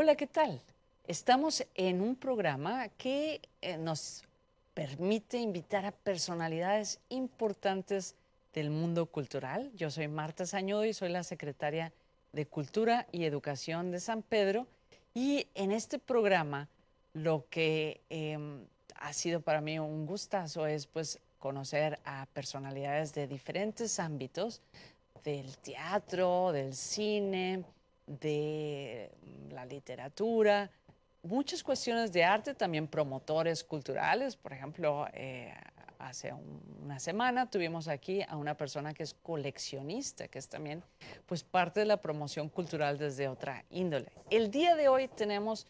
Hola, ¿qué tal? Estamos en un programa que eh, nos permite invitar a personalidades importantes del mundo cultural. Yo soy Marta Sañudo y soy la secretaria de Cultura y Educación de San Pedro. Y en este programa lo que em, ha sido para mí un gustazo es pues conocer a personalidades de diferentes ámbitos, del teatro, del cine, de mm, la literatura, muchas cuestiones de arte, también promotores culturales. Por ejemplo, eh, hace una semana tuvimos aquí a una persona que es coleccionista, que es también pues, parte de la promoción cultural desde otra índole. El día de hoy tenemos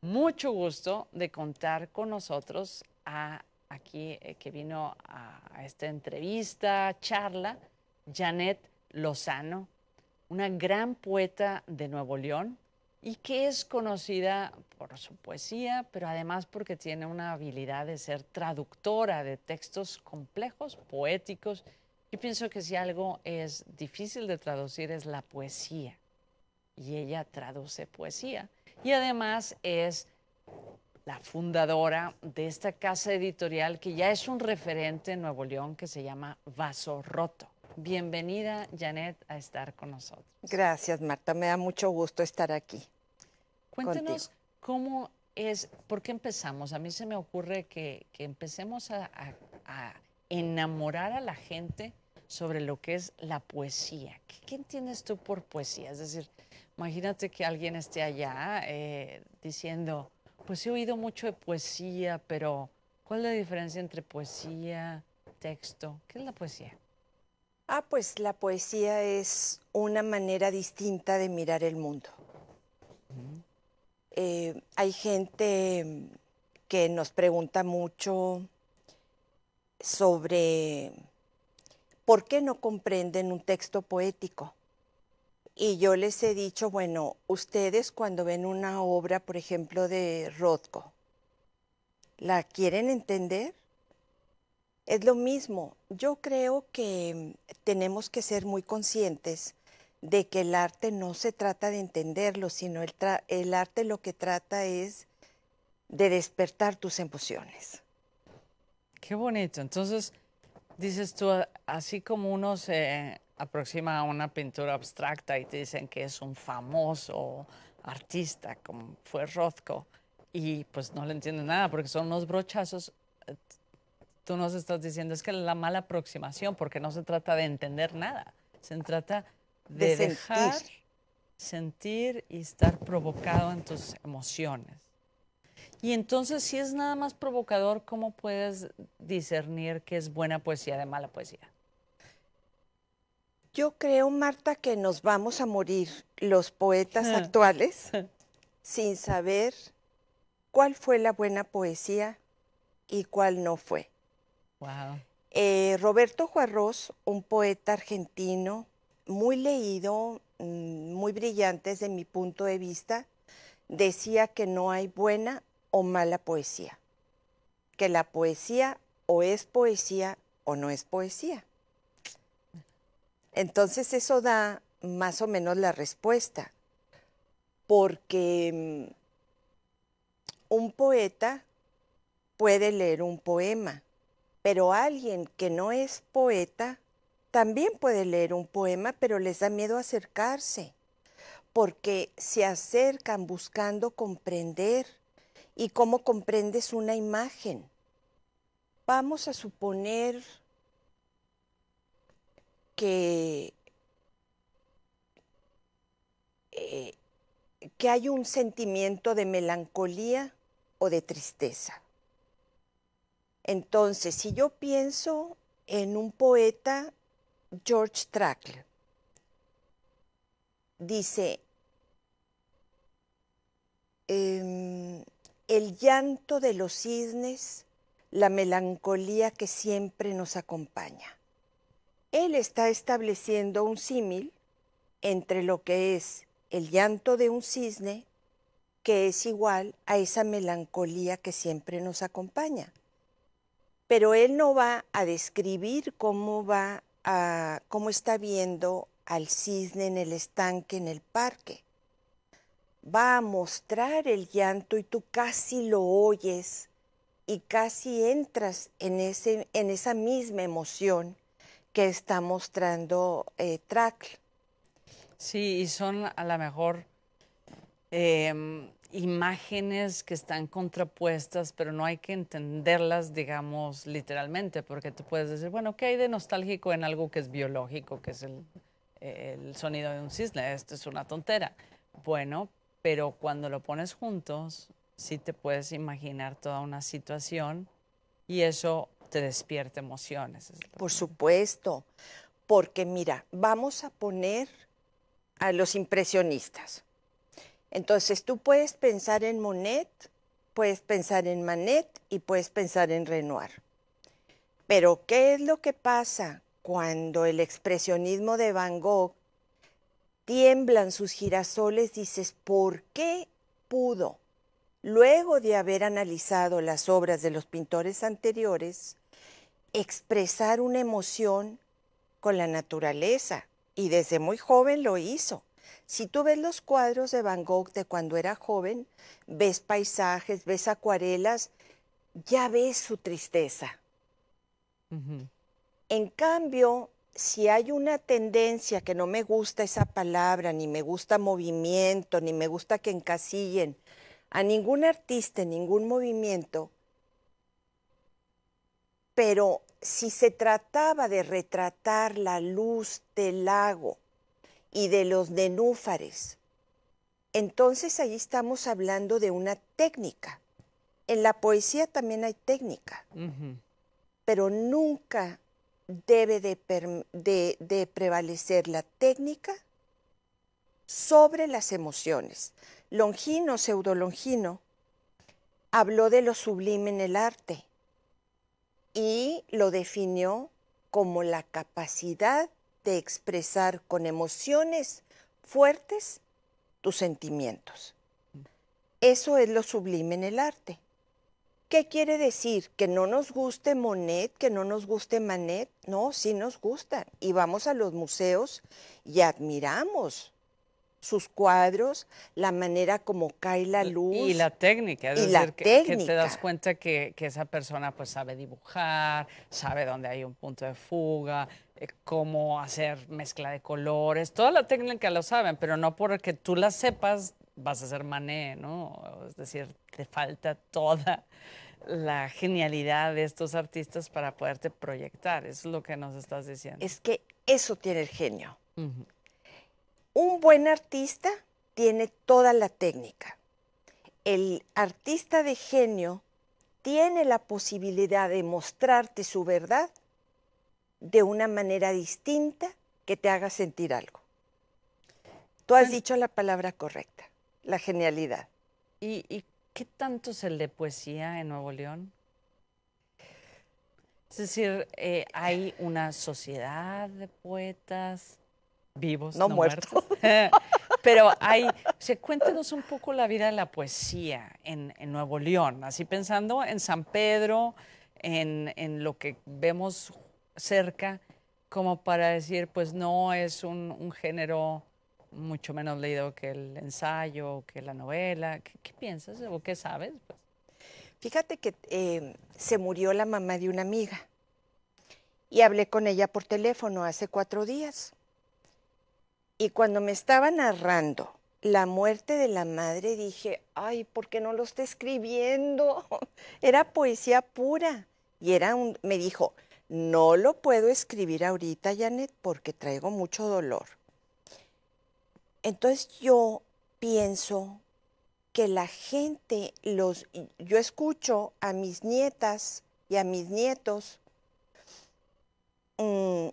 mucho gusto de contar con nosotros a aquí eh, que vino a esta entrevista, charla, Janet Lozano una gran poeta de Nuevo León y que es conocida por su poesía, pero además porque tiene una habilidad de ser traductora de textos complejos, poéticos. Yo pienso que si algo es difícil de traducir es la poesía. Y ella traduce poesía. Y además es la fundadora de esta casa editorial que ya es un referente en Nuevo León que se llama Vaso Roto. Bienvenida, Janet, a estar con nosotros. Gracias, Marta. Me da mucho gusto estar aquí. Cuéntenos cómo es, ¿por qué empezamos? A mí se me ocurre que, empecemos a, enamorar a la gente sobre lo que es la poesía. ¿Qué, entiendes tú por poesía? Es decir, imagínate que alguien esté allá eh, diciendo, pues he oído mucho de poesía, pero ¿cuál es la diferencia entre poesía, texto? ¿Qué es la poesía? Ah, pues la poesía es una manera distinta de mirar el mundo. Eh, hay gente mm, que nos pregunta mucho sobre por qué no comprenden un texto poético. Y yo les he dicho, bueno, ustedes cuando ven una obra, por ejemplo, de Rothko, ¿la quieren entender? Es lo mismo, yo creo que tenemos que ser muy conscientes de que el arte no se trata de entenderlo, sino el, arte lo que trata es de despertar tus emociones. Qué bonito. Entonces, dices tú, así como uno se aproxima a una pintura abstracta y te dicen que es un famoso artista, como fue Rothko, y pues no le entienden nada porque son unos brochazos eh, tú nos estás diciendo es que la mala aproximación, porque no se trata de entender nada, se trata de, dejar sentir. sentir y estar provocado en tus emociones. Y entonces, si es nada más provocador, ¿cómo puedes discernir qué es buena poesía de mala poesía? Yo creo, Marta, que nos vamos a morir los poetas actuales sin saber cuál fue la buena poesía y cuál no fue. Eh, Roberto Juarroz, un poeta argentino muy leído, mm, muy brillante desde mi punto de vista, decía que no hay buena o mala poesía, que la poesía o es poesía o no es poesía. Entonces eso da más o menos la respuesta, porque mm, un poeta puede leer un poema, pero alguien que no es poeta también puede leer un poema, pero les da miedo acercarse, porque se acercan buscando comprender y cómo comprendes una imagen. Vamos a suponer que, eh, que hay un sentimiento de melancolía o de tristeza. Entonces, si yo pienso en un poeta, George Trackle, dice, em, el llanto de los cisnes, la melancolía que siempre nos acompaña. Él está estableciendo un símil entre lo que es el llanto de un cisne, que es igual a esa melancolía que siempre nos acompaña pero él no va a describir cómo va a, cómo está viendo al cisne en el estanque en el parque. Va a mostrar el llanto y tú casi lo oyes y casi entras en, ese, en esa misma emoción que está mostrando eh, Sí, y son a lo mejor em, imágenes que están contrapuestas, pero no hay que entenderlas, digamos, literalmente, porque tú puedes decir, bueno, ¿qué hay de nostálgico en algo que es biológico, que es el, sonido de un cisne? Esto es una tontera. Bueno, pero cuando lo pones juntos, sí te puedes imaginar toda una situación y eso te despierta emociones. Por supuesto, porque mira, vamos a poner a los impresionistas entonces tú puedes pensar en Monet, puedes pensar en Manet y puedes pensar en Renoir. Pero ¿qué es lo que pasa cuando el expresionismo de Van Gogh tiemblan sus girasoles? Dices, ¿por qué pudo? Luego de haber analizado las obras de los pintores anteriores, expresar una emoción con la naturaleza y desde muy joven lo hizo. Si tú ves los cuadros de Van Gogh de cuando era joven, ves paisajes, ves acuarelas, ya ves su tristeza. En cambio, si hay una tendencia que no me gusta esa palabra, ni me gusta movimiento, ni me gusta que encasillen a ningún artista, ningún movimiento, pero si se trataba de retratar la luz del lago, y de los nenúfares. Entonces ahí estamos hablando de una técnica. En la poesía también hay técnica, pero nunca debe de, prevalecer la técnica sobre las emociones. Longino, Pseudo Longino, habló de lo sublime en el arte y lo definió como la capacidad de expresar con emociones fuertes tus sentimientos. Eso es lo sublime en el arte. ¿Qué quiere decir? Que no nos guste Monet, que no nos guste Manet. No, sí nos gustan. Y vamos a los museos y admiramos sus cuadros, la manera como cae la luz. Y la técnica, y la que, técnica. que, te das cuenta que, esa persona pues sabe dibujar, sabe dónde hay un punto de fuga, eh, cómo hacer mezcla de colores, toda la técnica lo saben, pero no porque tú la sepas vas a ser mané, ¿no? Es decir, te falta toda la genialidad de estos artistas para poderte proyectar, es lo que nos estás diciendo. Es que eso tiene el genio. Un buen artista tiene toda la técnica. El artista de genio tiene la posibilidad de mostrarte su verdad de una manera distinta que te haga sentir algo. Tú has dicho la palabra correcta, la genialidad. ¿Y, qué tanto es el de poesía en Nuevo León? Es decir, eh, hay una sociedad de poetas. Vivos, no, muertos. Pero hay, o cuéntenos un poco la vida de la poesía en, Nuevo León, así pensando en San Pedro, en, lo que vemos cerca, como para decir, pues no es un, género mucho menos leído que el ensayo, que la novela. ¿Qué, piensas o qué sabes? Fíjate que em, se murió la mamá de una amiga y hablé con ella por teléfono hace cuatro días. Y cuando me estaba narrando la muerte de la madre, dije, ay, ¿por qué no lo está escribiendo? Era poesía pura. Y era un, me dijo, no lo puedo escribir ahorita, Janet, porque traigo mucho dolor. Entonces yo pienso que la gente, los, yo escucho a mis nietas y a mis nietos mm,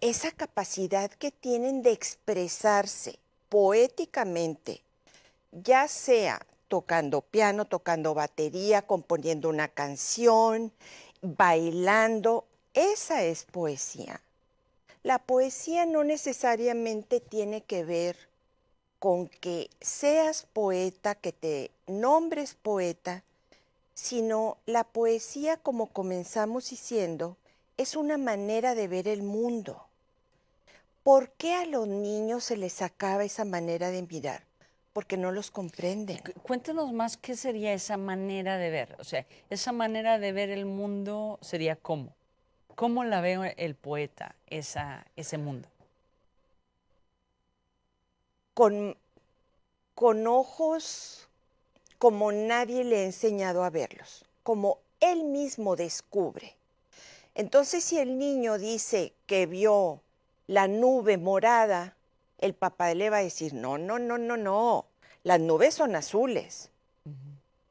esa capacidad que tienen de expresarse poéticamente, ya sea tocando piano, tocando batería, componiendo una canción, bailando, esa es poesía. La poesía no necesariamente tiene que ver con que seas poeta, que te nombres poeta, sino la poesía, como comenzamos diciendo, es una manera de ver el mundo. ¿Por qué a los niños se les acaba esa manera de mirar? Porque no los comprenden. Cuéntenos más qué sería esa manera de ver. O sea, esa manera de ver el mundo sería cómo. ¿Cómo la ve el poeta ese mundo? Con, con ojos como nadie le ha enseñado a verlos, como él mismo descubre. Entonces, si el niño dice que vio la nube morada, el papá le va a decir, no, no, no, no, no, las nubes son azules.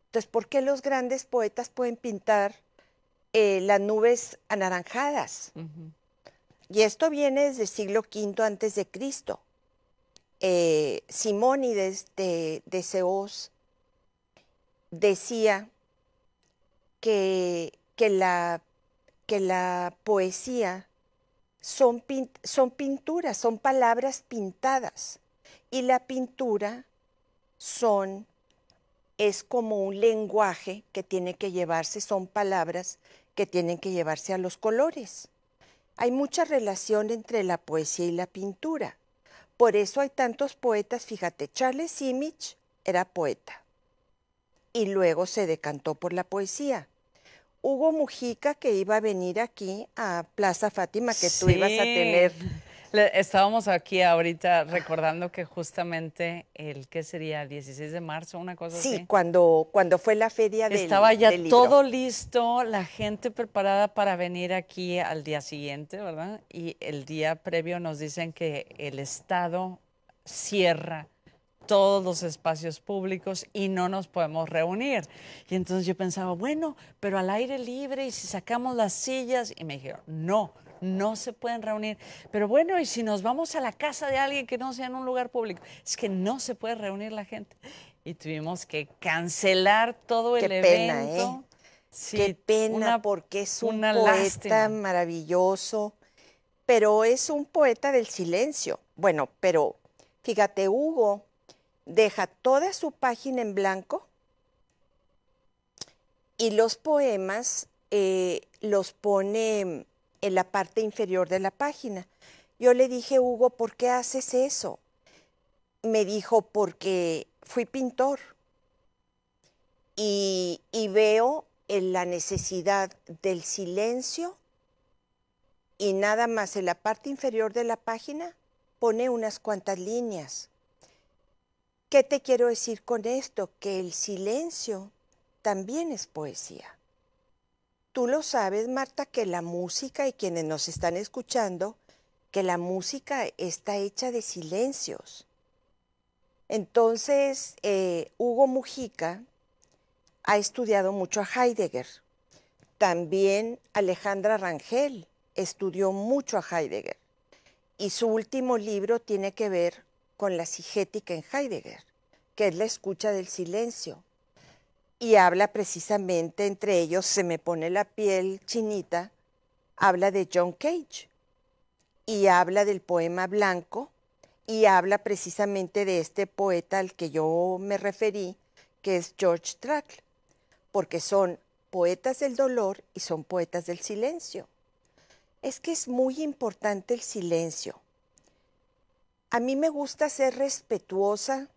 Entonces, ¿por qué los grandes poetas pueden pintar eh, las nubes anaranjadas? Y esto viene desde el siglo V antes de Cristo. Eh, Simónides de, de decía que, que, la, que la poesía son, pinturas, son palabras pintadas. Y la pintura son, es como un lenguaje que tiene que llevarse, son palabras que tienen que llevarse a los colores. Hay mucha relación entre la poesía y la pintura. Por eso hay tantos poetas. Fíjate, Charles Simich era poeta y luego se decantó por la poesía. Hugo Mujica que iba a venir aquí a Plaza Fátima que tú ibas a tener. estábamos aquí ahorita recordando que justamente el que sería 16 de marzo, una cosa sí, así. Sí, cuando, cuando fue la feria del Estaba ya todo listo, la gente preparada para venir aquí al día siguiente, ¿verdad? Y el día previo nos dicen que el Estado cierra todos los espacios públicos y no nos podemos reunir. Y entonces yo pensaba, bueno, pero al aire libre y si sacamos las sillas, y me dijeron, no, no se pueden reunir. Pero bueno, y si nos vamos a la casa de alguien que no sea en un lugar público, es que no se puede reunir la gente. Y tuvimos que cancelar todo Qué el pena, ¿eh? Qué pena, porque es un poeta maravilloso, pero es un poeta del silencio. Bueno, pero fíjate, Hugo deja toda su página en blanco y los poemas eh, los pone en la parte inferior de la página. Yo le dije, Hugo, ¿por qué haces eso? Me dijo, porque fui pintor y, y veo en la necesidad del silencio y nada más en la parte inferior de la página pone unas cuantas líneas ¿Qué te quiero decir con esto? Que el silencio también es poesía. Tú lo sabes, Marta, que la música y quienes nos están escuchando, que la música está hecha de silencios. Entonces, eh, Hugo Mujica ha estudiado mucho a Heidegger. También Alejandra Rangel estudió mucho a Heidegger. Y su último libro tiene que ver con la sigética en Heidegger, que es la escucha del silencio. Y habla precisamente entre ellos, se me pone la piel chinita, habla de John Cage y habla del poema blanco y habla precisamente de este poeta al que yo me referí, que es George Trakl, porque son poetas del dolor y son poetas del silencio. Es que es muy importante el silencio. A mí me gusta ser respetuosa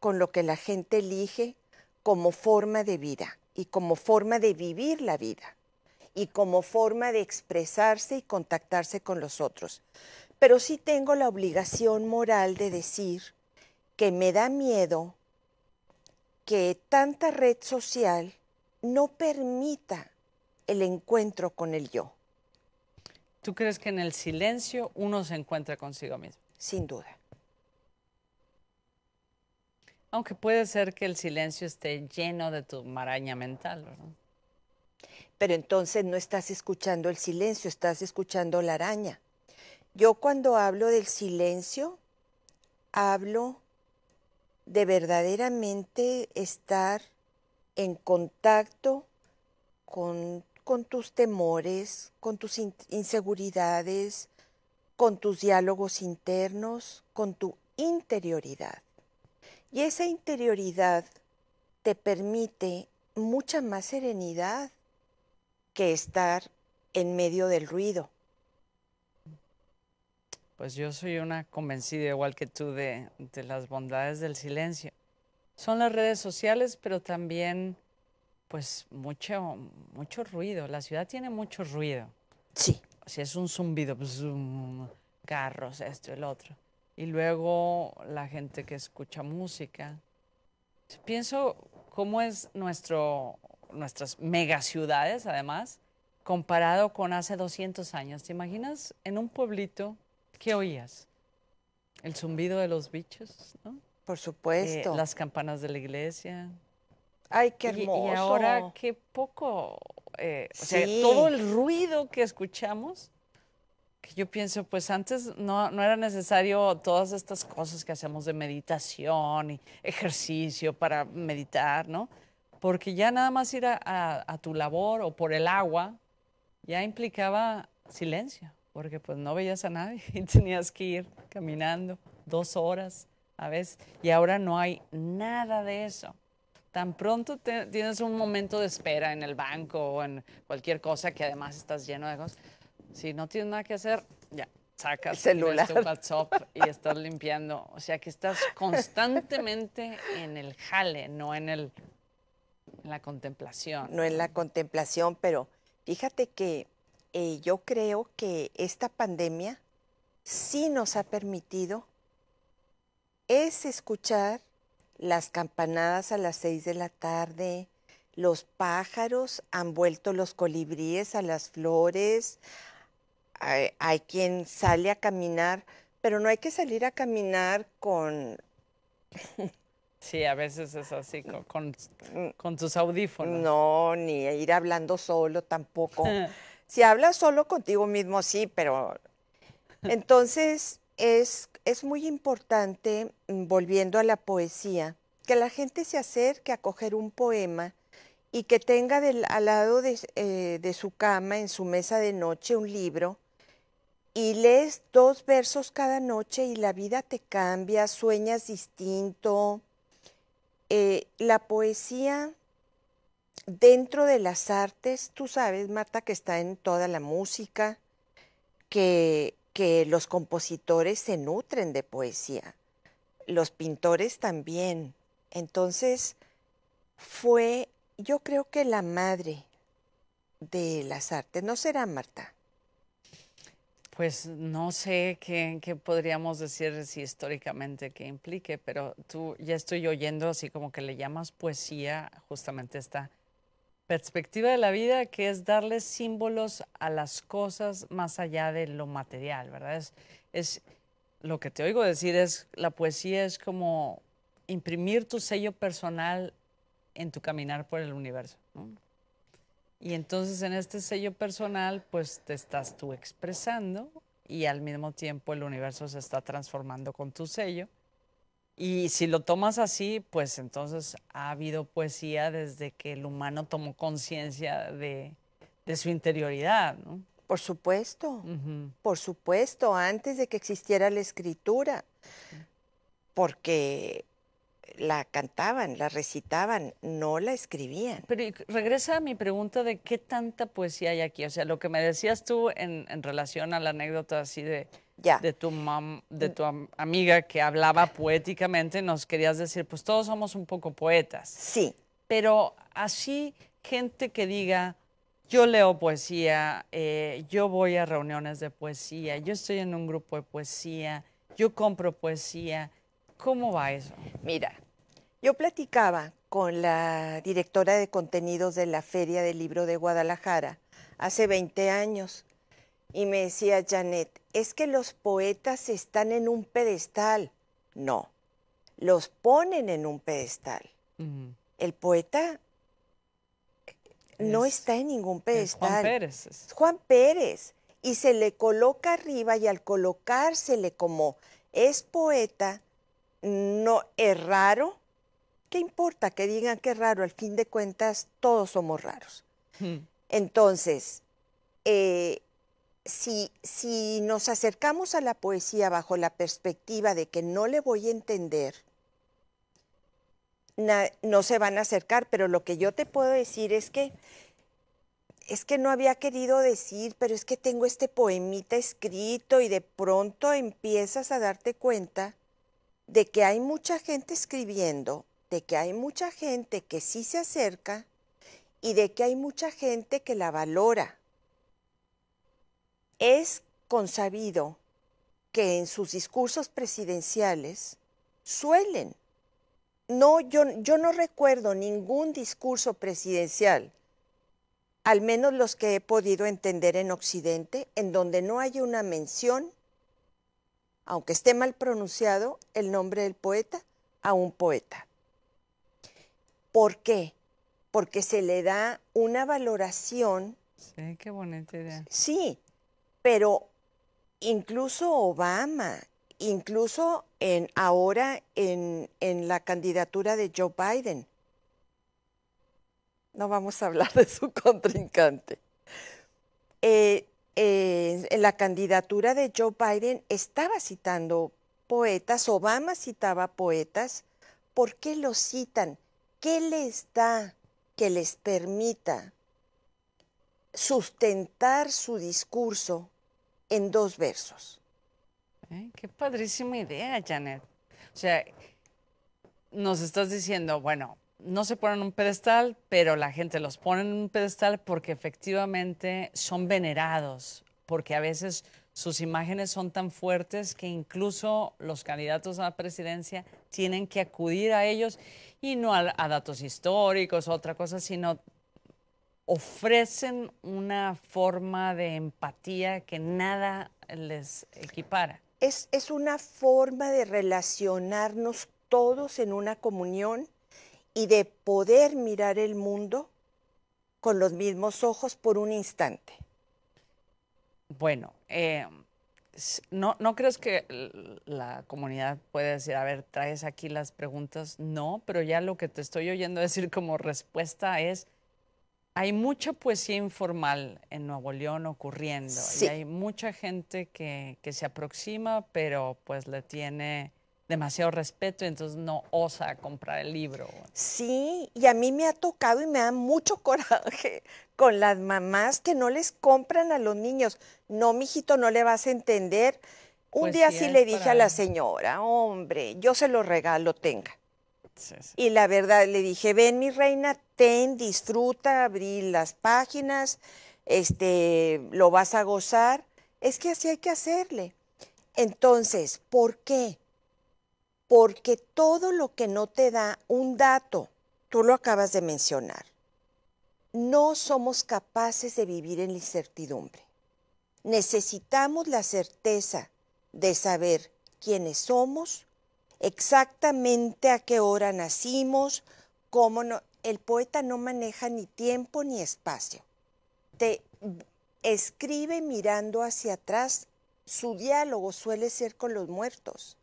con lo que la gente elige como forma de vida y como forma de vivir la vida y como forma de expresarse y contactarse con los otros. Pero sí tengo la obligación moral de decir que me da miedo que tanta red social no permita el encuentro con el yo. ¿Tú crees que en el silencio uno se encuentra consigo mismo? Sin duda. Aunque puede ser que el silencio esté lleno de tu maraña mental, ¿verdad? Pero entonces no estás escuchando el silencio, estás escuchando la araña. Yo cuando hablo del silencio, hablo de verdaderamente estar en contacto con, tus temores, con tus inseguridades, con tus diálogos internos, con tu interioridad. Y esa interioridad te permite mucha más serenidad que estar en medio del ruido. Pues yo soy una convencida, igual que tú, de, las bondades del silencio. Son las redes sociales, pero también, pues, mucho, mucho ruido. La ciudad tiene mucho ruido. Sí. si es un zumbido, pues, carros, esto, el otro y luego la gente que escucha música. Pienso cómo es nuestro, nuestras megaciudades, además, comparado con hace 200 años. ¿Te imaginas en un pueblito qué oías? El zumbido de los bichos, ¿no? Por eh, supuesto. las campanas de la iglesia. Ay, qué hermoso. Y, ahora qué poco, eh, o todo el ruido que escuchamos que yo pienso, pues antes no, no era necesario todas estas cosas que hacemos de meditación y ejercicio para meditar, ¿no? Porque ya nada más ir a, a, tu labor o por el agua ya implicaba silencio, porque pues no veías a nadie y tenías que ir caminando dos horas a veces. Y ahora no hay nada de eso tan pronto tienes un momento de espera en el banco o en cualquier cosa que además estás lleno de cosas, si no tienes nada que hacer, ya, sacas el celular. tu WhatsApp y estás limpiando. O sea que estás constantemente en el jale, no en, el, la contemplación. No en la contemplación, pero fíjate que eh, yo creo que esta pandemia sí nos ha permitido es escuchar las campanadas a las seis de la tarde, los pájaros han vuelto los colibríes a las flores, hay, quien sale a caminar, pero no hay que salir a caminar con... Sí, a veces es así, con, con, tus audífonos. No, ni ir hablando solo tampoco. si hablas solo contigo mismo, sí, pero... Entonces, es, es muy importante, mm, volviendo a la poesía, que la gente se acerque a coger un poema y que tenga al lado eh, de su cama, en su mesa de noche, un libro y lees dos versos cada noche y la vida te cambia, sueñas distinto. Eh, la poesía dentro de las artes, tú sabes, Marta, que está en toda la música, que, que los compositores se nutren de poesía, los pintores también. Entonces, fue, yo creo que la madre de las artes, ¿no será, Marta? Pues no sé qué, podríamos decir si históricamente que implique, pero tú ya estoy oyendo así como que le llamas poesía justamente esta perspectiva de la vida que es darle símbolos a las cosas más allá de lo material, ¿verdad? Es, lo que te oigo decir es la poesía es como imprimir tu sello personal en tu caminar por el universo. ¿no? Y entonces en este sello personal, pues te estás tú expresando y al mismo tiempo el universo se está transformando con tu sello. Y si lo tomas así, pues entonces ha habido poesía desde que el humano tomó conciencia de, su interioridad, ¿no? Por supuesto, por supuesto, antes de que existiera la escritura, porque la cantaban, la recitaban, no la escribían. Pero regresa a mi pregunta de qué tanta poesía hay aquí. O sea, lo que me decías tú en, relación a la anécdota así de, de tu, de tu amiga que hablaba poéticamente, nos querías decir, pues todos somos un poco poetas. Sí. Pero así, gente que diga, yo leo poesía, eh, yo voy a reuniones de poesía, yo estoy en un grupo de poesía, yo compro poesía ¿Cómo va eso? Mira, yo platicaba con la directora de contenidos de la Feria del Libro de Guadalajara hace 20 años y me decía Janet, es que los poetas están en un pedestal. No, los ponen en un pedestal. El poeta no está en ningún pedestal. Juan Pérez. Juan Pérez. Y se le coloca arriba y al colocársele como es poeta, no es raro. ¿Qué importa que digan que es raro? Al fin de cuentas, todos somos raros. Hmm. Entonces, eh, si, si nos acercamos a la poesía bajo la perspectiva de que no le voy a entender, no se van a acercar, pero lo que yo te puedo decir es que es que no había querido decir, pero es que tengo este poemita escrito y de pronto empiezas a darte cuenta de que hay mucha gente escribiendo, de que hay mucha gente que sí se acerca y de que hay mucha gente que la valora. Es consabido que en sus discursos presidenciales suelen. No, yo, yo no recuerdo ningún discurso presidencial, al menos los que he podido entender en Occidente, en donde no haya una mención aunque esté mal pronunciado, el nombre del poeta a un poeta. ¿Por qué? Porque se le da una valoración. Sí, qué bonita idea. Sí, pero incluso Obama, incluso en, ahora en, en la candidatura de Joe Biden, no vamos a hablar de su contrincante. Eh, eh, en la candidatura de Joe Biden estaba citando poetas, Obama citaba poetas, ¿por qué los citan? ¿Qué les da que les permita sustentar su discurso en dos versos? Qué padrísima idea, Janet. O sea, nos estás diciendo, bueno, no se ponen en un pedestal, pero la gente los pone en un pedestal porque efectivamente son venerados, porque a veces sus imágenes son tan fuertes que incluso los candidatos a la presidencia tienen que acudir a ellos y no a, datos históricos o otra cosa, sino ofrecen una forma de empatía que nada les equipara. Es, es una forma de relacionarnos todos en una comunión y de poder mirar el mundo con los mismos ojos por un instante. Bueno, eh, no, ¿no crees que la comunidad puede decir, a ver, traes aquí las preguntas? No, pero ya lo que te estoy oyendo decir como respuesta es, hay mucha poesía informal en Nuevo León ocurriendo y hay mucha gente que, que se aproxima, pero pues le tiene demasiado respeto y entonces no osa comprar el libro. Sí, y a mí me ha tocado y me da mucho coraje con las mamás que no les compran a los niños. No, mijito, no le vas a entender. Un pues día sí, le dije a la señora, hombre, yo se lo regalo, tenga. Y la verdad le dije, ven mi reina, ten, disfruta, abrí las páginas, este, lo vas a gozar. Es que así hay que hacerle. Entonces, ¿por qué? porque todo lo que no te da un dato, tú lo acabas de mencionar, no somos capaces de vivir en la incertidumbre. Necesitamos la certeza de saber quiénes somos, exactamente a qué hora nacimos, cómo no, el poeta no maneja ni tiempo ni espacio. Te escribe mirando hacia atrás. Su diálogo suele ser con los muertos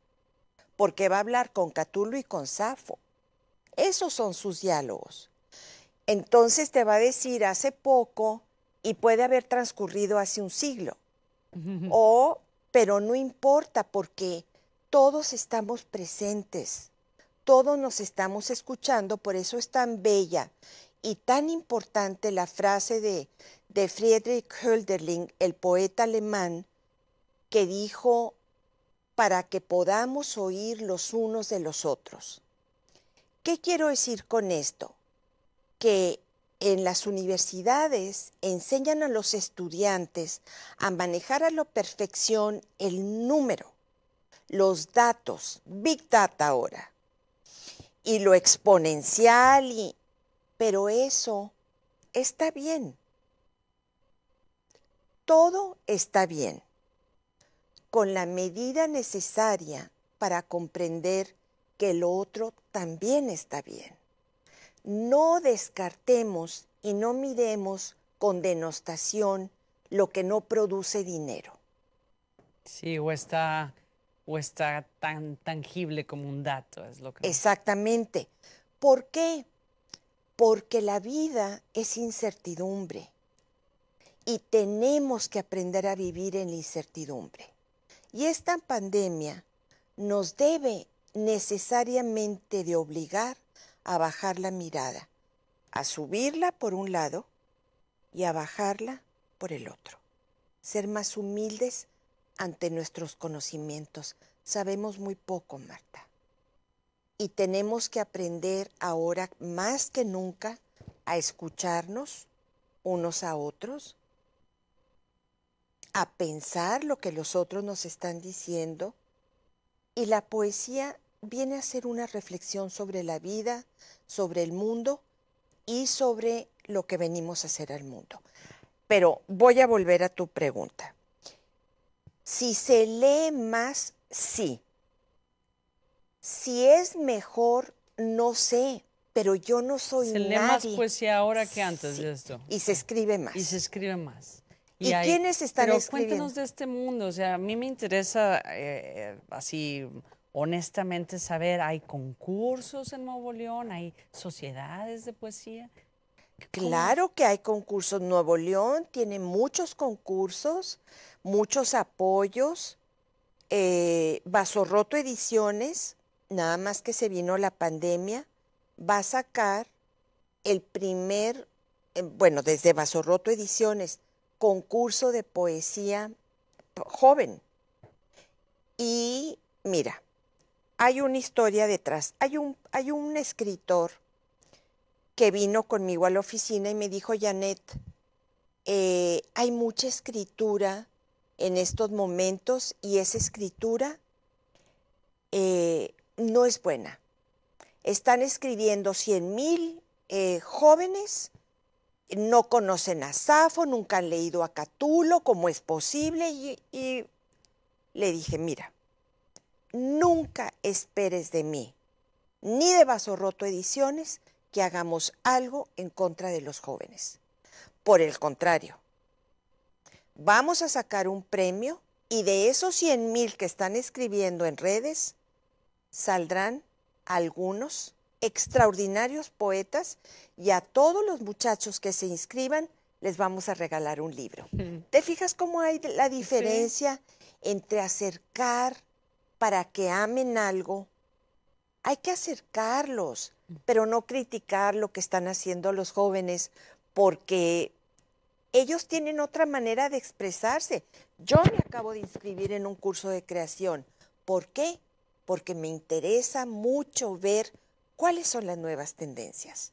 porque va a hablar con Catulo y con Safo. Esos son sus diálogos. Entonces te va a decir hace poco y puede haber transcurrido hace un siglo. o, pero no importa porque todos estamos presentes, todos nos estamos escuchando, por eso es tan bella y tan importante la frase de, de Friedrich Hölderlin, el poeta alemán, que dijo, para que podamos oír los unos de los otros. ¿Qué quiero decir con esto? Que en las universidades enseñan a los estudiantes a manejar a la perfección el número, los datos, Big Data ahora, y lo exponencial, y, pero eso está bien. Todo está bien con la medida necesaria para comprender que lo otro también está bien. No descartemos y no miremos con denostación lo que no produce dinero. Sí, o está, o está tan tangible como un dato, es lo que... Exactamente. ¿Por qué? Porque la vida es incertidumbre y tenemos que aprender a vivir en la incertidumbre. Y esta pandemia nos debe necesariamente de obligar a bajar la mirada, a subirla por un lado y a bajarla por el otro. Ser más humildes ante nuestros conocimientos. Sabemos muy poco, Marta. Y tenemos que aprender ahora más que nunca a escucharnos unos a otros, a pensar lo que los otros nos están diciendo y la poesía viene a ser una reflexión sobre la vida, sobre el mundo y sobre lo que venimos a hacer al mundo. Pero voy a volver a tu pregunta. Si se lee más, sí. Si es mejor, no sé, pero yo no soy nadie. Se lee más poesía ahora que antes de esto. Y se escribe más. Y se escribe más. ¿Y, quiénes están pero Cuéntanos de este mundo, o sea, a mí me interesa eh, eh, así honestamente saber, hay concursos en Nuevo León, hay sociedades de poesía. Claro que hay concursos. Nuevo León tiene muchos concursos, muchos apoyos. Eh, Basorroto Ediciones, nada más que se vino la pandemia, va a sacar el primer, eh, bueno, desde Basorroto Ediciones, concurso de poesía joven. Y mira, hay una historia detrás. Hay un, hay un escritor que vino conmigo a la oficina y me dijo, Janet, eh, hay mucha escritura en estos momentos y esa escritura eh, no es buena. Están escribiendo cien mil eh, jóvenes no conocen a Safo, nunca han leído a Catulo, ¿cómo es posible? Y, le dije, mira, nunca esperes de mí, ni de Vaso Roto Ediciones, que hagamos algo en contra de los jóvenes. Por el contrario, vamos a sacar un premio y de esos 100 mil que están escribiendo en redes, saldrán algunos extraordinarios poetas y a todos los muchachos que se inscriban les vamos a regalar un libro. ¿Te fijas cómo hay la diferencia entre acercar para que amen algo? Hay que acercarlos, mm. pero no criticar lo que están haciendo los jóvenes porque ellos tienen otra manera de expresarse. Yo me acabo de inscribir en un curso de creación. ¿Por qué? Porque me interesa mucho ver ¿Cuáles son las nuevas tendencias?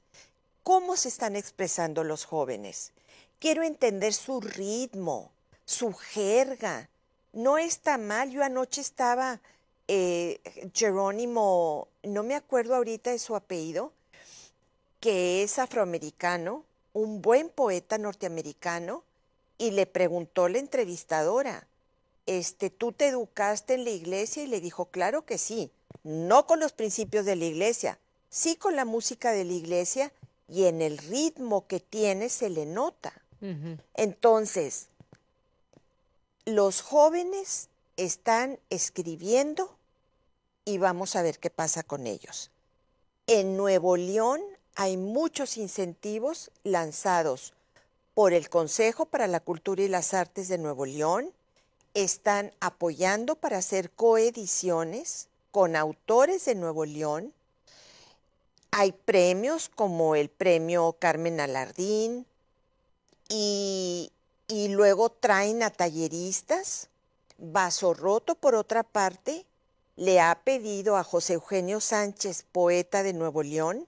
¿Cómo se están expresando los jóvenes? Quiero entender su ritmo, su jerga. No está mal. Yo anoche estaba eh, Jerónimo, no me acuerdo ahorita de su apellido, que es afroamericano, un buen poeta norteamericano, y le preguntó la entrevistadora, este, ¿tú te educaste en la iglesia? Y le dijo, claro que sí, no con los principios de la iglesia, sí con la música de la iglesia y en el ritmo que tiene se le nota. Entonces, los jóvenes están escribiendo y vamos a ver qué pasa con ellos. En Nuevo León hay muchos incentivos lanzados por el Consejo para la Cultura y las Artes de Nuevo León. Están apoyando para hacer coediciones con autores de Nuevo León hay premios como el premio Carmen Alardín y, luego traen a talleristas. Vaso Roto, por otra parte, le ha pedido a José Eugenio Sánchez, poeta de Nuevo León,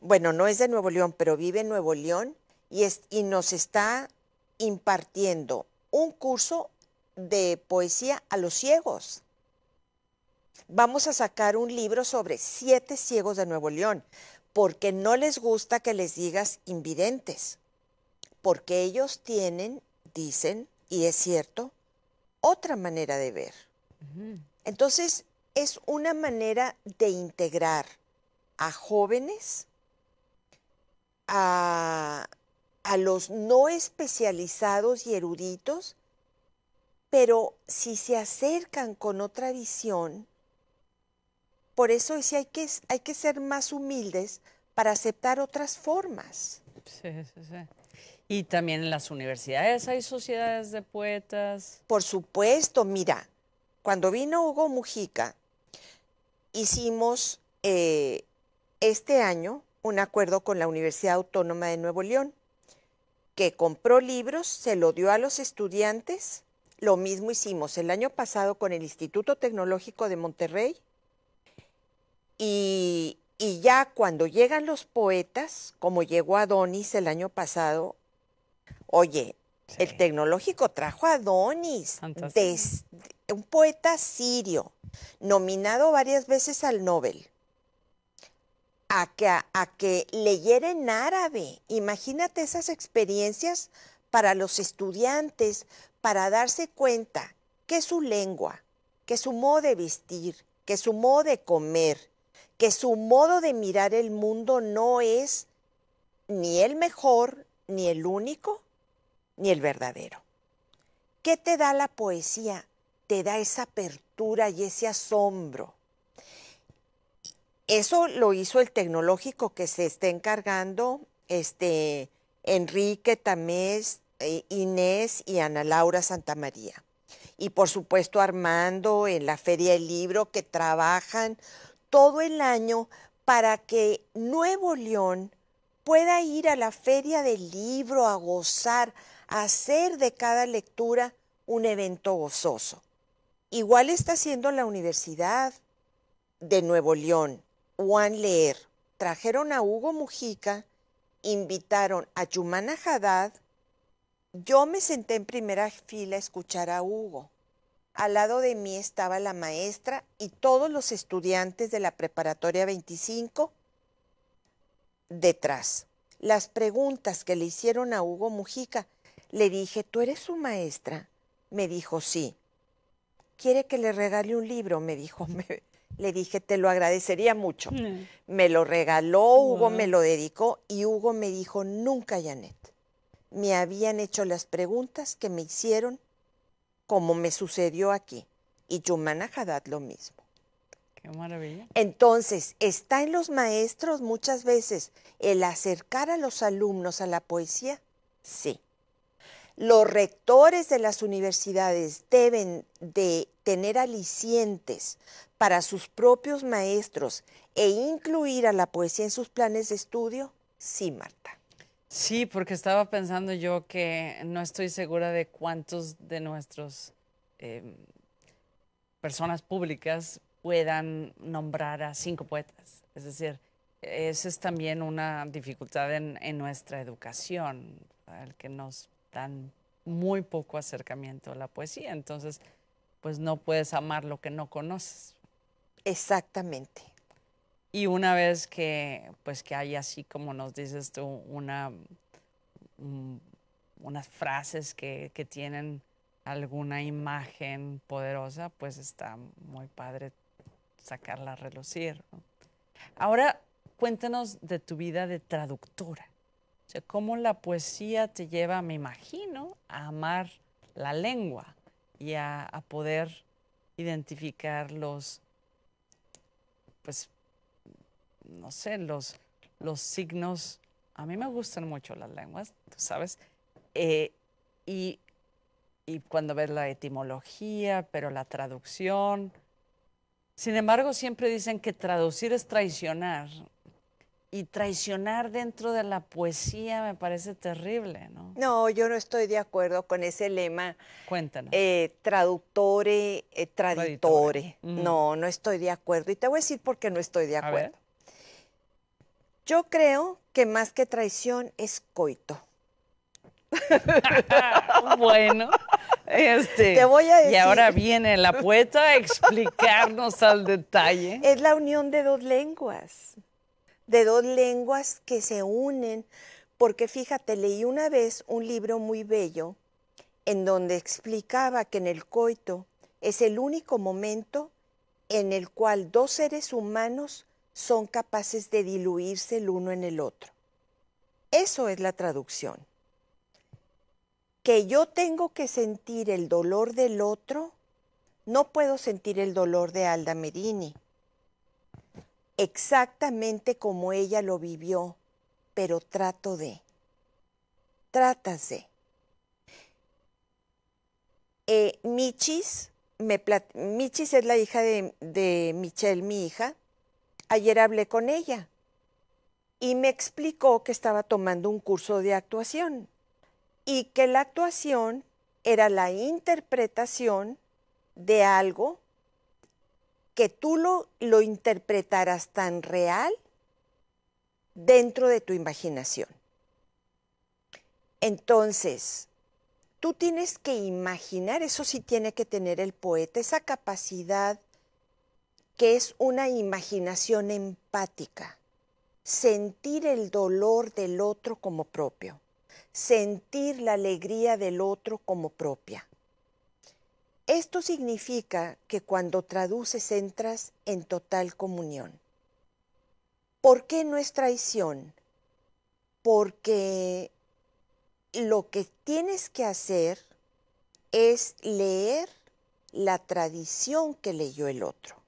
bueno, no es de Nuevo León, pero vive en Nuevo León y, y nos está impartiendo un curso de poesía a los ciegos vamos a sacar un libro sobre siete ciegos de Nuevo León, porque no les gusta que les digas invidentes, porque ellos tienen, dicen, y es cierto, otra manera de ver. Entonces, es una manera de integrar a jóvenes, a, los no especializados y eruditos, pero si se acercan con otra visión, por eso sí hay que, hay que ser más humildes para aceptar otras formas. Sí, sí, sí. Y también en las universidades hay sociedades de poetas. Por supuesto, mira, cuando vino Hugo Mujica, hicimos eh, este año un acuerdo con la Universidad Autónoma de Nuevo León, que compró libros, se lo dio a los estudiantes. Lo mismo hicimos el año pasado con el Instituto Tecnológico de Monterrey y, ya cuando llegan los poetas, como llegó Adonis el año pasado, oye, el tecnológico trajo a Adonis, un poeta sirio, nominado varias veces al Nobel, a que, a, que leyera en árabe. Imagínate esas experiencias para los estudiantes, para darse cuenta que su lengua, que su modo de vestir, que su modo de comer, que su modo de mirar el mundo no es ni el mejor, ni el único, ni el verdadero. ¿Qué te da la poesía? Te da esa apertura y ese asombro. Eso lo hizo el tecnológico que se está encargando, este, Enrique Tamés, eh, Inés y Ana Laura Santamaría. Y por supuesto Armando en la Feria del Libro que trabajan todo el año para que Nuevo León pueda ir a la feria del libro a gozar, a hacer de cada lectura un evento gozoso. Igual está haciendo la Universidad de Nuevo León, Juan Leer. Trajeron a Hugo Mujica, invitaron a Yumana Haddad. Yo me senté en primera fila a escuchar a Hugo. Al lado de mí estaba la maestra y todos los estudiantes de la preparatoria 25 detrás. Las preguntas que le hicieron a Hugo Mujica, le dije, ¿tú eres su maestra? Me dijo, sí. ¿Quiere que le regale un libro? Me dijo, le dije, te lo agradecería mucho. Mm. Me lo regaló, Hugo me lo dedicó y Hugo me dijo, nunca, Janet. Me habían hecho las preguntas que me hicieron como me sucedió aquí. Y Yumana Haddad lo mismo. Qué maravilla. Entonces, está en los maestros muchas veces el acercar a los alumnos a la poesía. Sí. Los rectores de las universidades deben de tener alicientes para sus propios maestros e incluir a la poesía en sus planes de estudio. Sí, Marta. Sí, porque estaba pensando yo que no estoy segura de cuántos de nuestros em, personas públicas puedan nombrar a cinco poetas. Es decir, esa es también una dificultad en, en nuestra educación, al que nos dan muy poco acercamiento a la poesía. Entonces, pues no puedes amar lo que no conoces. Exactamente. Y una vez que, pues, que hay así como nos dices tú, una, mm, unas frases que, que, tienen alguna imagen poderosa, pues está muy padre sacarla a relucir. Ahora, cuéntanos de tu vida de traductora. O sea, cómo la poesía te lleva, me imagino, a amar la lengua y a, a poder identificar los, pues, no sé, los, los signos. A mí me gustan mucho las lenguas, tú sabes. Eh, y, y cuando ves la etimología, pero la traducción. Sin embargo, siempre dicen que traducir es traicionar. Y traicionar dentro de la poesía me parece terrible, ¿no? No, yo no estoy de acuerdo con ese lema. Cuéntanos. Eh, traductore, eh, traditore. No, no estoy de acuerdo. Y te voy a decir por qué no estoy de acuerdo. Yo creo que más que traición es coito. bueno, este, Te voy a y ahora viene la poeta a explicarnos al detalle. Es la unión de dos lenguas, de dos lenguas que se unen, porque fíjate, leí una vez un libro muy bello en donde explicaba que en el coito es el único momento en el cual dos seres humanos son capaces de diluirse el uno en el otro. Eso es la traducción. Que yo tengo que sentir el dolor del otro, no puedo sentir el dolor de Alda Merini. exactamente como ella lo vivió, pero trato de, Trátase. Eh, Michis, Michis es la hija de Michelle, mi hija, Ayer hablé con ella y me explicó que estaba tomando un curso de actuación y que la actuación era la interpretación de algo que tú lo, lo interpretaras tan real dentro de tu imaginación. Entonces, tú tienes que imaginar, eso sí tiene que tener el poeta, esa capacidad que es una imaginación empática, sentir el dolor del otro como propio, sentir la alegría del otro como propia. Esto significa que cuando traduces entras en total comunión. ¿Por qué no es traición? Porque lo que tienes que hacer es leer la tradición que leyó el otro.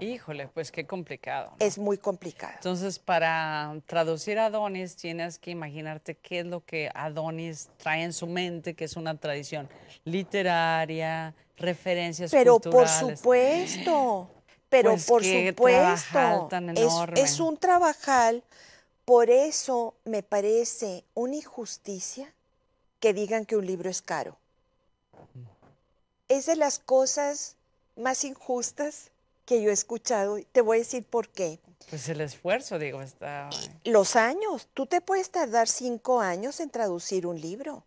Híjole, pues qué complicado. Es muy complicado. Entonces, para traducir a Adonis, tienes que imaginarte qué es lo que Adonis trae en su mente, que es una tradición literaria, referencias Pero por supuesto, pero pues por supuesto. Es, es un trabajal, por eso me parece una injusticia que digan que un libro es caro. Es de las cosas más injustas que yo he escuchado. Te voy a decir por qué. Pues el esfuerzo, digo, está... Los años. Tú te puedes tardar cinco años en traducir un libro.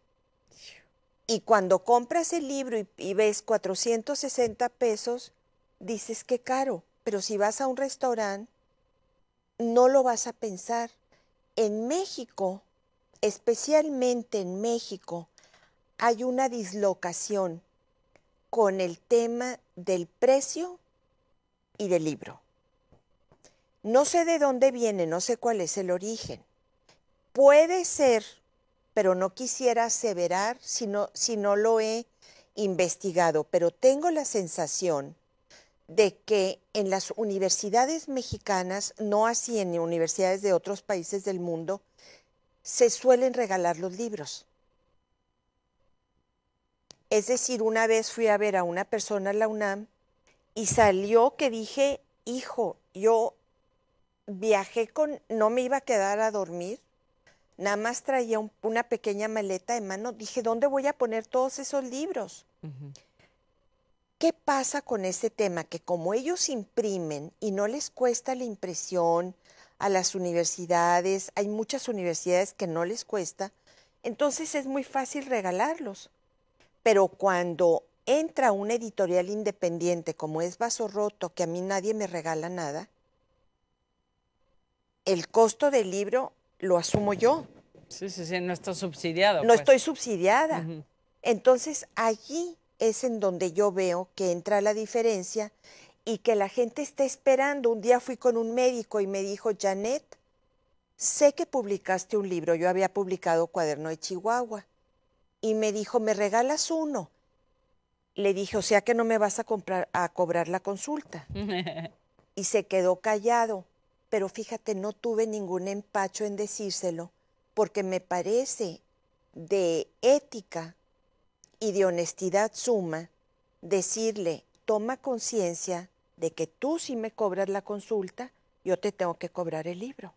Y cuando compras el libro y, ves 460 pesos, dices que caro. Pero si vas a un restaurante, no lo vas a pensar. En México, especialmente en México, hay una dislocación con el tema del precio y de libro. No sé de dónde viene, no sé cuál es el origen. Puede ser, pero no quisiera aseverar si no, si no lo he investigado, pero tengo la sensación de que en las universidades mexicanas, no así en universidades de otros países del mundo, se suelen regalar los libros. Es decir, una vez fui a ver a una persona la UNAM y salió que dije, hijo, yo viajé con, no me iba a quedar a dormir, nada más traía una pequeña maleta en mano, dije, ¿dónde voy a poner todos esos libros? ¿Qué pasa con ese tema? Que como ellos imprimen y no les cuesta la impresión a las universidades, hay muchas universidades que no les cuesta, entonces es muy fácil regalarlos. Pero cuando entra una editorial independiente como es Vaso Roto, que a mí nadie me regala nada, el costo del libro lo asumo yo. Sí, sí, sí, no está subsidiado. No pues. estoy subsidiada. Entonces, allí es en donde yo veo que entra la diferencia y que la gente está esperando. Un día fui con un médico y me dijo, Janet, sé que publicaste un libro, yo había publicado Cuaderno de Chihuahua, y me dijo, ¿me regalas uno? le dije, o sea que no me vas a, comprar, a cobrar la consulta. y se quedó callado, pero fíjate, no tuve ningún empacho en decírselo, porque me parece de ética y de honestidad suma decirle, toma conciencia de que tú si me cobras la consulta, yo te tengo que cobrar el libro,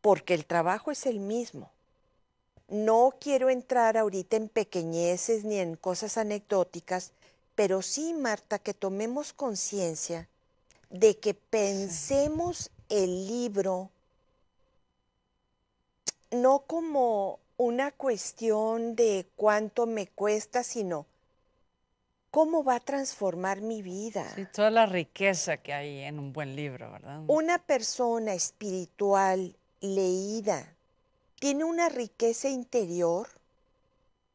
porque el trabajo es el mismo. No quiero entrar ahorita en pequeñeces ni en cosas anecdóticas, pero sí, Marta, que tomemos conciencia de que pensemos el libro no como una cuestión de cuánto me cuesta, sino cómo va a transformar mi vida. Sí, toda la riqueza que hay en un buen libro, ¿verdad? Una persona espiritual leída tiene una riqueza interior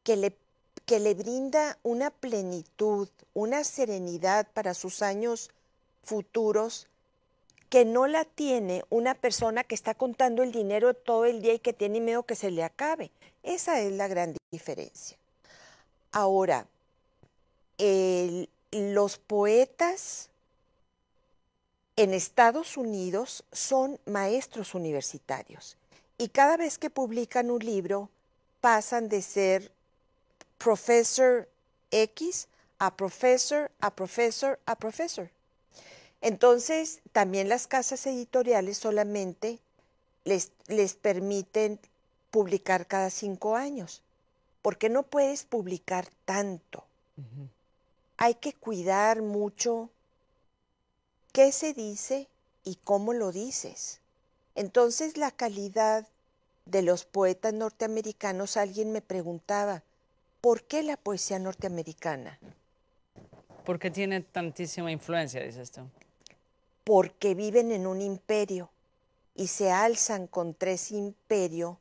que le, brinda una plenitud, una serenidad para sus años futuros que no la tiene una persona que está contando el dinero todo el día y que tiene miedo que se le acabe. Esa es la gran diferencia. Ahora, los poetas en Estados Unidos son maestros universitarios y cada vez que publican un libro pasan de ser profesor X a profesor, a profesor, a profesor. Entonces, también las casas editoriales solamente les, les permiten publicar cada cinco años, porque no puedes publicar tanto. Hay que cuidar mucho qué se dice y cómo lo dices. Entonces la calidad de los poetas norteamericanos, alguien me preguntaba, ¿por qué la poesía norteamericana? ¿Por qué tiene tantísima influencia, dices tú? Porque viven en un imperio y se alzan contra ese imperio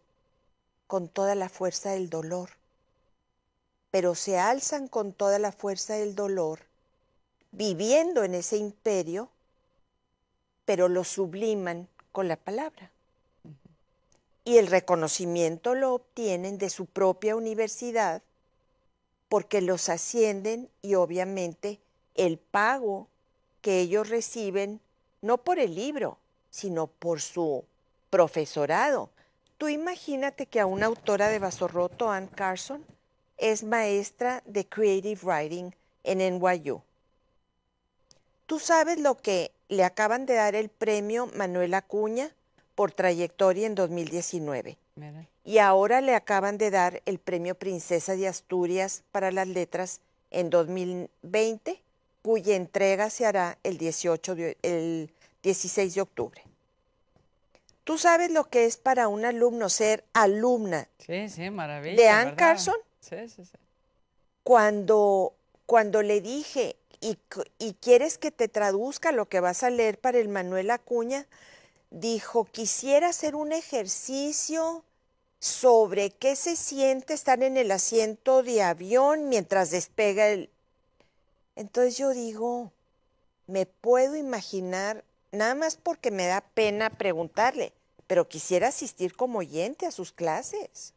con toda la fuerza del dolor. Pero se alzan con toda la fuerza del dolor, viviendo en ese imperio, pero lo subliman con la palabra. Y el reconocimiento lo obtienen de su propia universidad porque los ascienden y obviamente el pago que ellos reciben, no por el libro, sino por su profesorado. Tú imagínate que a una autora de Basorroto, Ann Carson, es maestra de Creative Writing en NYU. ¿Tú sabes lo que le acaban de dar el premio Manuel Acuña por trayectoria en 2019? Y ahora le acaban de dar el premio Princesa de Asturias para las letras en 2020, cuya entrega se hará el, 18 el 16 de octubre. ¿Tú sabes lo que es para un alumno ser alumna sí, sí, maravilla, de Anne Carson? Sí, sí, sí. Cuando, cuando le dije y, quieres que te traduzca lo que vas a leer para el Manuel Acuña, dijo, quisiera hacer un ejercicio sobre qué se siente estar en el asiento de avión mientras despega el... Entonces yo digo, me puedo imaginar, nada más porque me da pena preguntarle, pero quisiera asistir como oyente a sus clases.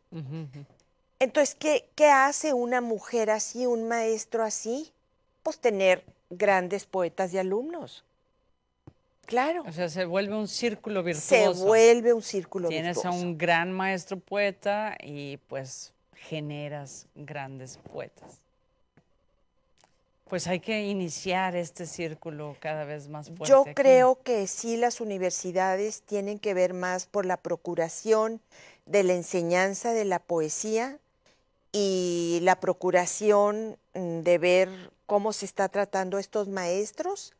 Entonces, ¿qué, ¿qué hace una mujer así, un maestro así? pues tener grandes poetas y alumnos. Claro. O sea, se vuelve un círculo virtuoso. Se vuelve un círculo virtuoso. Tienes a un gran maestro poeta y pues generas grandes poetas. Pues hay que iniciar este círculo cada vez más fuerte. Yo creo que sí las universidades tienen que ver más por la procuración de la enseñanza de la poesía y la procuración mm, de ver cómo se está tratando estos maestros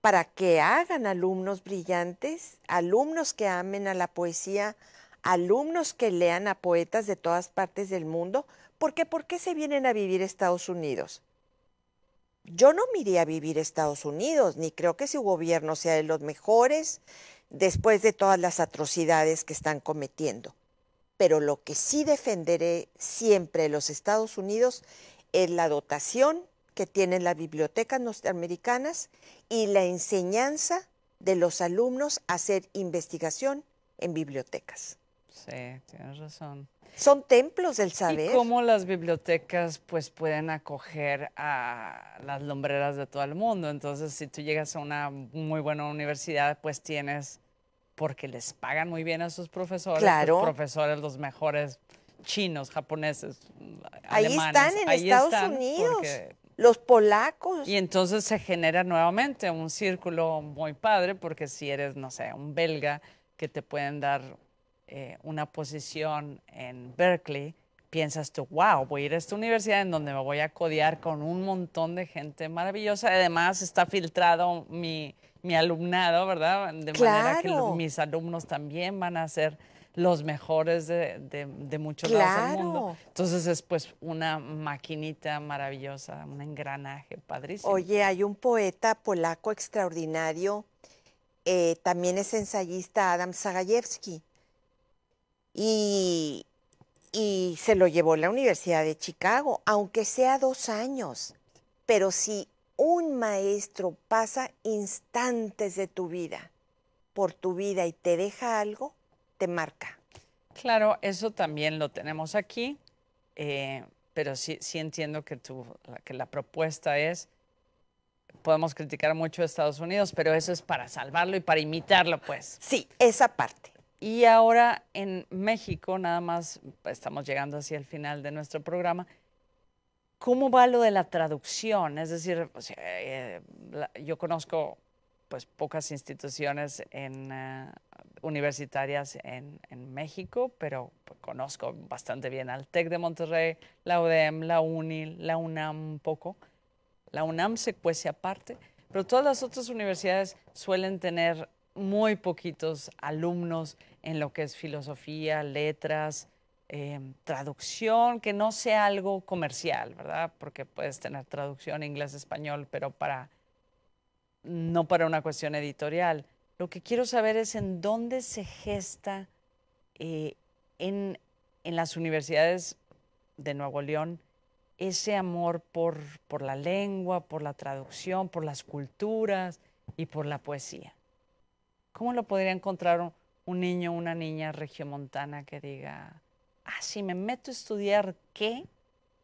para que hagan alumnos brillantes, alumnos que amen a la poesía, alumnos que lean a poetas de todas partes del mundo, porque ¿por qué se vienen a vivir Estados Unidos? Yo no me iría a vivir Estados Unidos, ni creo que su gobierno sea de los mejores después de todas las atrocidades que están cometiendo. Pero lo que sí defenderé siempre de los Estados Unidos es la dotación que tienen las bibliotecas norteamericanas y la enseñanza de los alumnos a hacer investigación en bibliotecas. Sí, tienes razón. Son templos del saber. Y cómo las bibliotecas pues pueden acoger a las lombreras de todo el mundo. Entonces, si tú llegas a una muy buena universidad, pues tienes, porque les pagan muy bien a sus profesores, los pues, profesores los mejores chinos, japoneses, Ahí están en Estados Unidos los polacos. Y entonces se genera nuevamente un círculo muy padre, porque si eres, no sé, un belga que te pueden dar eh, una posición en Berkeley, piensas tú, wow, voy a ir a esta universidad en donde me voy a codear con un montón de gente maravillosa. Además, está filtrado mi, mi alumnado, ¿verdad? De manera que mis alumnos también van a ser los mejores de, muchos lados del mundo. Entonces es pues una maquinita maravillosa, un engranaje padrísimo. Oye, hay un poeta polaco extraordinario, eh, también es ensayista Adam Zagajewski. Y, y se lo llevó a la Universidad de Chicago, aunque sea dos años. Pero si un maestro pasa instantes de tu vida por tu vida y te deja algo, marca. Claro, eso también lo tenemos aquí, eh, pero sí, sí entiendo que, que la propuesta es, podemos criticar mucho a Estados Unidos, pero eso es para salvarlo y para imitarlo, pues. Sí, esa parte. Y ahora en México, nada más estamos llegando hacia el final de nuestro programa. ¿Cómo va lo de la traducción? Es decir, eh, yo conozco pues pocas instituciones eh, universitarias en, México, pero pues, conozco bastante bien al TEC de Monterrey, la UDEM, la UNIL, la UNAM poco. La UNAM se cuece aparte, pero todas las otras universidades suelen tener muy poquitos alumnos en lo que es filosofía, letras, em, traducción, que no sea algo comercial, ¿verdad? Porque puedes tener traducción inglés-español, pero para no para una cuestión editorial. Lo que quiero saber es en dónde se gesta eh, en, las universidades de Nuevo León ese amor por, la lengua, por la traducción, por las culturas y por la poesía. ¿Cómo lo podría encontrar un, niño o una niña regiomontana que diga, ah, si me meto a estudiar, ¿qué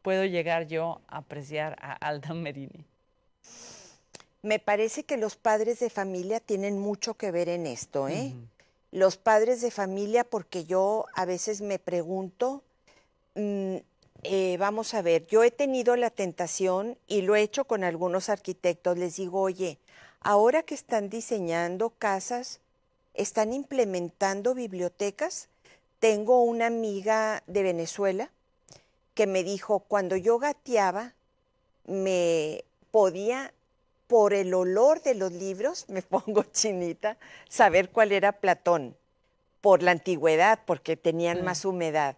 puedo llegar yo a apreciar a Alda Merini? Me parece que los padres de familia tienen mucho que ver en esto, ¿eh? Los padres de familia, porque yo a veces me pregunto, mm, eh, vamos a ver, yo he tenido la tentación y lo he hecho con algunos arquitectos, les digo, oye, ahora que están diseñando casas, están implementando bibliotecas. Tengo una amiga de Venezuela que me dijo, cuando yo gateaba, me podía por el olor de los libros, me pongo chinita, saber cuál era Platón, por la antigüedad, porque tenían más humedad.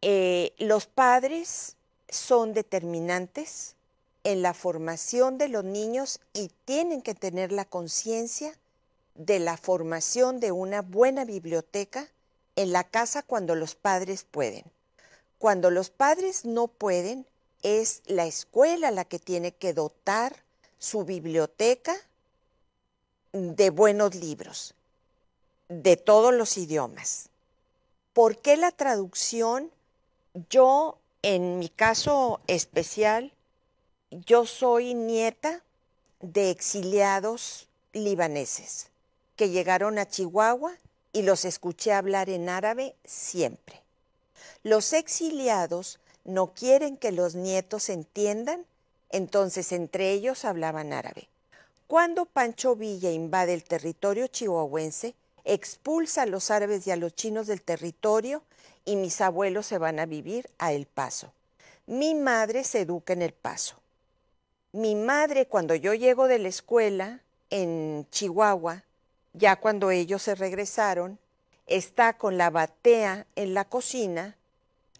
Eh, los padres son determinantes en la formación de los niños y tienen que tener la conciencia de la formación de una buena biblioteca en la casa cuando los padres pueden. Cuando los padres no pueden, es la escuela la que tiene que dotar su biblioteca de buenos libros, de todos los idiomas. ¿Por qué la traducción? Yo, en mi caso especial, yo soy nieta de exiliados libaneses que llegaron a Chihuahua y los escuché hablar en árabe siempre. Los exiliados no quieren que los nietos entiendan, entonces entre ellos hablaban árabe. Cuando Pancho Villa invade el territorio chihuahuense, expulsa a los árabes y a los chinos del territorio y mis abuelos se van a vivir a El Paso. Mi madre se educa en El Paso. Mi madre, cuando yo llego de la escuela en Chihuahua, ya cuando ellos se regresaron, está con la batea en la cocina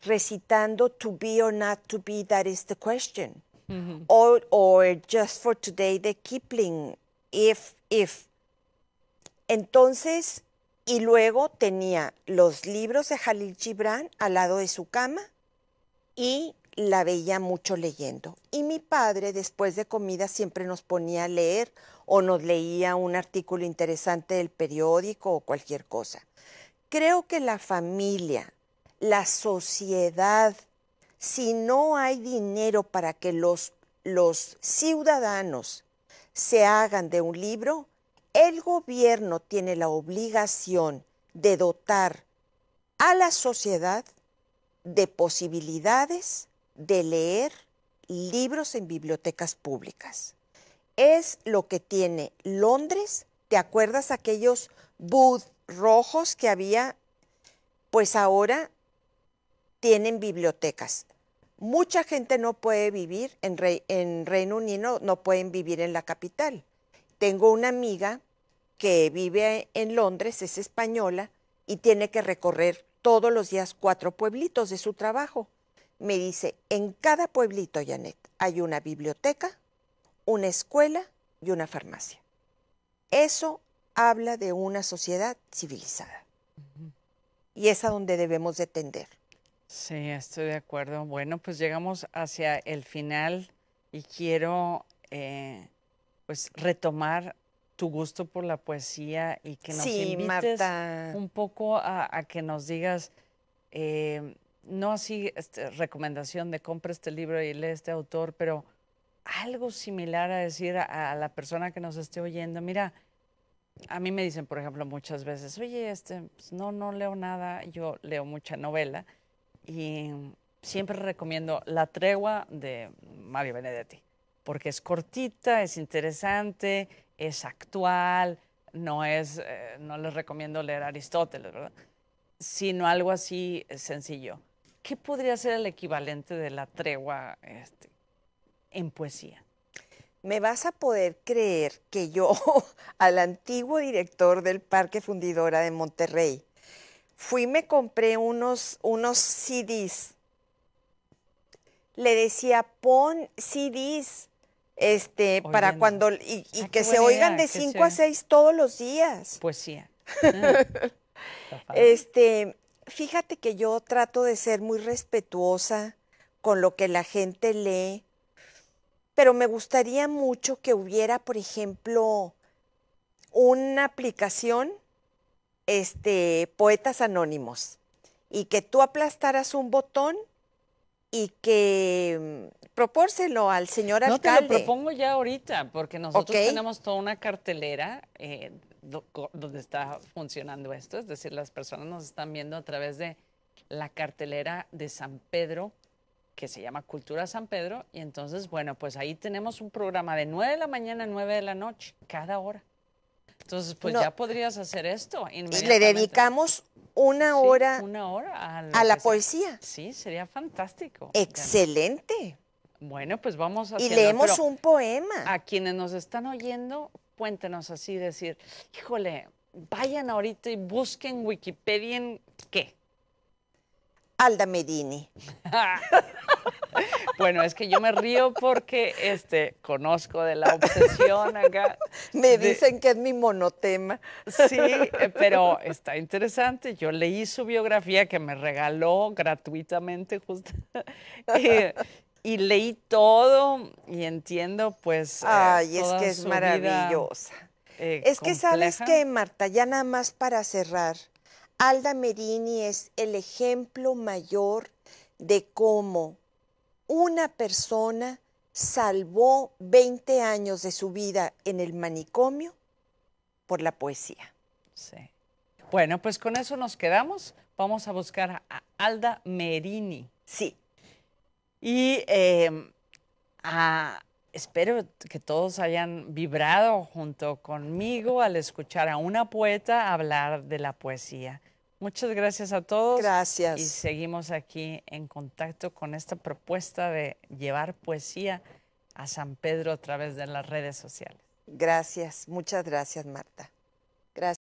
recitando to be or not to be, that is the question. Mm-hmm. or, just for today, the Kipling, if, if. Entonces, y luego tenía los libros de Halil Gibran al lado de su cama y la veía mucho leyendo. Y mi padre, después de comida, siempre nos ponía a leer o nos leía un artículo interesante del periódico o cualquier cosa. Creo que la familia la sociedad, si no hay dinero para que los, los ciudadanos se hagan de un libro, el gobierno tiene la obligación de dotar a la sociedad de posibilidades de leer libros en bibliotecas públicas. Es lo que tiene Londres. ¿Te acuerdas aquellos Bud rojos que había? Pues ahora tienen bibliotecas. Mucha gente no puede vivir en, en Reino Unido, no pueden vivir en la capital. Tengo una amiga que vive en Londres, es española, y tiene que recorrer todos los días cuatro pueblitos de su trabajo. Me dice, en cada pueblito, Janet, hay una biblioteca, una escuela y una farmacia. Eso habla de una sociedad civilizada. Y es a donde debemos de Sí, estoy de acuerdo. Bueno, pues llegamos hacia el final y quiero eh, pues retomar tu gusto por la poesía y que nos invites un poco a, que nos digas, eh, no así este, recomendación de compra este libro y lee este autor, pero algo similar a decir a, la persona que nos esté oyendo, mira, a mí me dicen, por ejemplo, muchas veces, oye, este, pues, no, no leo nada, yo leo mucha novela, y siempre recomiendo La Tregua de Mario Benedetti, porque es cortita, es interesante, es actual, no es, eh, no les recomiendo leer Aristóteles, Sino algo así sencillo. ¿Qué podría ser el equivalente de la tregua este, en poesía? Me vas a poder creer que yo, al antiguo director del Parque Fundidora de Monterrey, fui me compré unos, unos CDs. Le decía, pon CDs este, para cuando, y, ah, que se oigan de 5 a 6 todos los días. Pues sí. Ah, este, fíjate que yo trato de ser muy respetuosa con lo que la gente lee, pero me gustaría mucho que hubiera, por ejemplo, una aplicación este, poetas anónimos y que tú aplastaras un botón y que mm, propórselo al señor alcalde. No te lo propongo ya ahorita, porque nosotros tenemos toda una cartelera eh, donde está funcionando esto, es decir, las personas nos están viendo a través de la cartelera de San Pedro, que se llama Cultura San Pedro, y entonces, bueno, pues ahí tenemos un programa de 9 de la mañana a 9 de la noche, cada hora. Entonces, pues ya podrías hacer esto. Y le dedicamos una hora, a la, poesía. Sí, sería fantástico. Excelente. Bueno, pues vamos a... Y leemos un poema. A quienes nos están oyendo, cuéntenos así, decir, híjole, vayan ahorita y busquen Wikipedia en qué. Alda Medini. bueno, es que yo me río porque este, conozco de la obsesión acá. Me dicen que es mi monotema. Sí, eh, pero está interesante. Yo leí su biografía que me regaló gratuitamente justo. y, leí todo y entiendo pues... Eh, Ay, es que es maravillosa. Eh, es que sabes que, Marta, ya nada más para cerrar, Alda Merini es el ejemplo mayor de cómo una persona salvó 20 años de su vida en el manicomio por la poesía. Sí. Bueno, pues con eso nos quedamos. Vamos a buscar a Alda Merini. Sí. Y em, espero que todos hayan vibrado junto conmigo al escuchar a una poeta hablar de la poesía. Muchas gracias a todos. Gracias. Y seguimos aquí en contacto con esta propuesta de llevar poesía a San Pedro a través de las redes sociales. Gracias, muchas gracias Marta.